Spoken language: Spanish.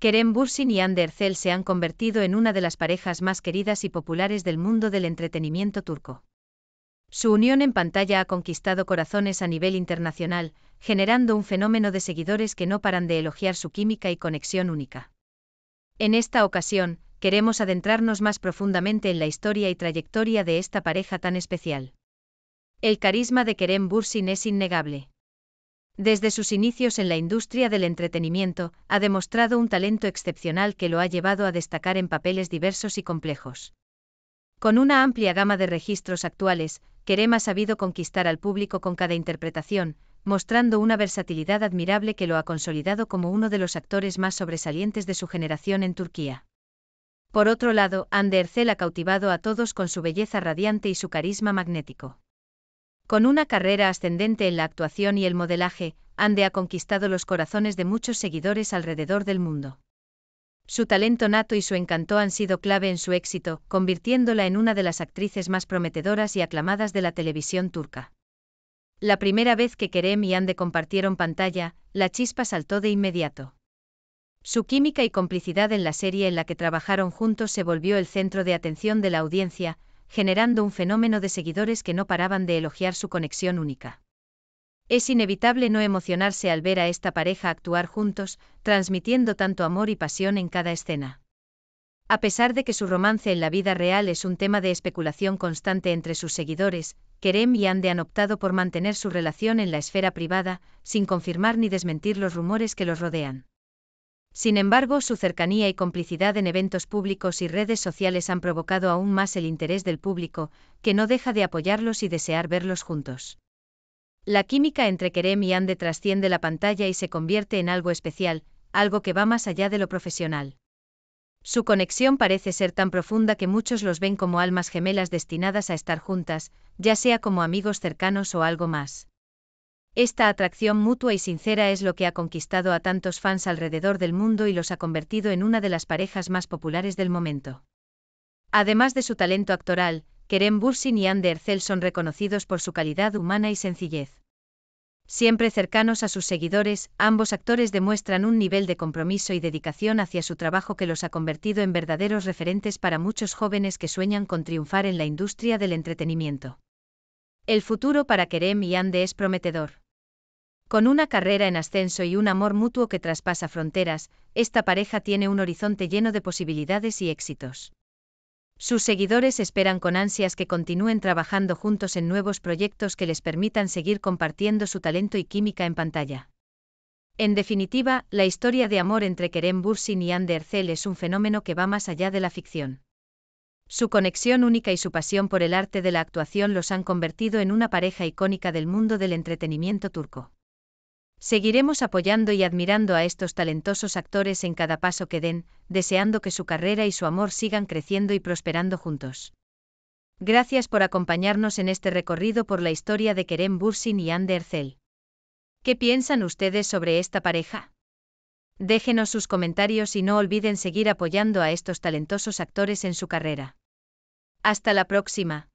Kerem Bursin y Ander Erçel se han convertido en una de las parejas más queridas y populares del mundo del entretenimiento turco. Su unión en pantalla ha conquistado corazones a nivel internacional, generando un fenómeno de seguidores que no paran de elogiar su química y conexión única. En esta ocasión, queremos adentrarnos más profundamente en la historia y trayectoria de esta pareja tan especial. El carisma de Kerem Bursin es innegable. Desde sus inicios en la industria del entretenimiento, ha demostrado un talento excepcional que lo ha llevado a destacar en papeles diversos y complejos. Con una amplia gama de registros actuales, Kerem ha sabido conquistar al público con cada interpretación, mostrando una versatilidad admirable que lo ha consolidado como uno de los actores más sobresalientes de su generación en Turquía. Por otro lado, Andercel ha cautivado a todos con su belleza radiante y su carisma magnético con una carrera ascendente en la actuación y el modelaje, Ande ha conquistado los corazones de muchos seguidores alrededor del mundo. Su talento nato y su encanto han sido clave en su éxito, convirtiéndola en una de las actrices más prometedoras y aclamadas de la televisión turca. La primera vez que Kerem y Ande compartieron pantalla, la chispa saltó de inmediato. Su química y complicidad en la serie en la que trabajaron juntos se volvió el centro de atención de la audiencia, generando un fenómeno de seguidores que no paraban de elogiar su conexión única. Es inevitable no emocionarse al ver a esta pareja actuar juntos, transmitiendo tanto amor y pasión en cada escena. A pesar de que su romance en la vida real es un tema de especulación constante entre sus seguidores, Kerem y Ande han optado por mantener su relación en la esfera privada, sin confirmar ni desmentir los rumores que los rodean. Sin embargo, su cercanía y complicidad en eventos públicos y redes sociales han provocado aún más el interés del público, que no deja de apoyarlos y desear verlos juntos. La química entre Kerem y Ande trasciende la pantalla y se convierte en algo especial, algo que va más allá de lo profesional. Su conexión parece ser tan profunda que muchos los ven como almas gemelas destinadas a estar juntas, ya sea como amigos cercanos o algo más. Esta atracción mutua y sincera es lo que ha conquistado a tantos fans alrededor del mundo y los ha convertido en una de las parejas más populares del momento. Además de su talento actoral, Kerem Bursin y Hande Ercel son reconocidos por su calidad humana y sencillez. Siempre cercanos a sus seguidores, ambos actores demuestran un nivel de compromiso y dedicación hacia su trabajo que los ha convertido en verdaderos referentes para muchos jóvenes que sueñan con triunfar en la industria del entretenimiento. El futuro para Kerem y Ande es prometedor. Con una carrera en ascenso y un amor mutuo que traspasa fronteras, esta pareja tiene un horizonte lleno de posibilidades y éxitos. Sus seguidores esperan con ansias que continúen trabajando juntos en nuevos proyectos que les permitan seguir compartiendo su talento y química en pantalla. En definitiva, la historia de amor entre Kerem Bursin y Ander Zell es un fenómeno que va más allá de la ficción. Su conexión única y su pasión por el arte de la actuación los han convertido en una pareja icónica del mundo del entretenimiento turco. Seguiremos apoyando y admirando a estos talentosos actores en cada paso que den, deseando que su carrera y su amor sigan creciendo y prosperando juntos. Gracias por acompañarnos en este recorrido por la historia de Kerem Bursin y Hande Erçel. ¿Qué piensan ustedes sobre esta pareja? Déjenos sus comentarios y no olviden seguir apoyando a estos talentosos actores en su carrera. Hasta la próxima.